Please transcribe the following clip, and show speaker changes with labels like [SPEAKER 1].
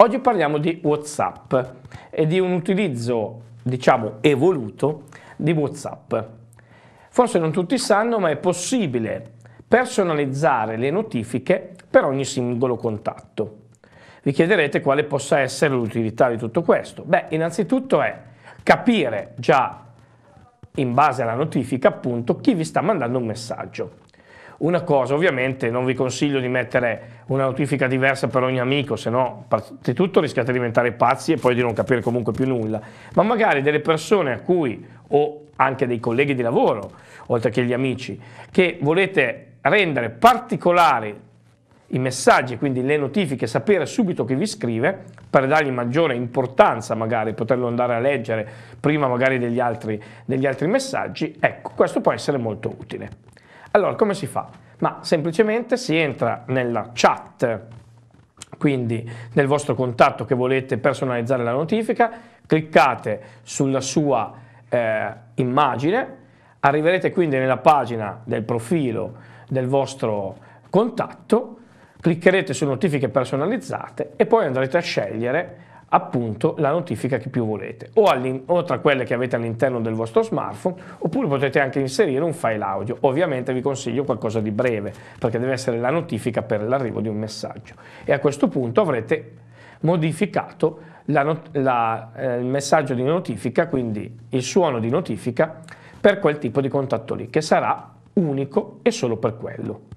[SPEAKER 1] Oggi parliamo di WhatsApp e di un utilizzo, diciamo, evoluto di WhatsApp. Forse non tutti sanno, ma è possibile personalizzare le notifiche per ogni singolo contatto. Vi chiederete quale possa essere l'utilità di tutto questo. Beh, innanzitutto è capire già in base alla notifica appunto chi vi sta mandando un messaggio. Una cosa, ovviamente non vi consiglio di mettere una notifica diversa per ogni amico, se no tutto rischiate di diventare pazzi e poi di non capire comunque più nulla, ma magari delle persone a cui o anche dei colleghi di lavoro, oltre che gli amici, che volete rendere particolari i messaggi, quindi le notifiche, sapere subito chi vi scrive per dargli maggiore importanza, magari poterlo andare a leggere prima magari degli altri, degli altri messaggi, ecco, questo può essere molto utile. Allora, come si fa? Ma semplicemente si entra nella chat, quindi nel vostro contatto che volete personalizzare la notifica, cliccate sulla sua eh, immagine, arriverete quindi nella pagina del profilo del vostro contatto, cliccherete su notifiche personalizzate e poi andrete a scegliere appunto la notifica che più volete o, o tra quelle che avete all'interno del vostro smartphone oppure potete anche inserire un file audio ovviamente vi consiglio qualcosa di breve perché deve essere la notifica per l'arrivo di un messaggio e a questo punto avrete modificato la la, eh, il messaggio di notifica quindi il suono di notifica per quel tipo di contatto lì che sarà unico e solo per quello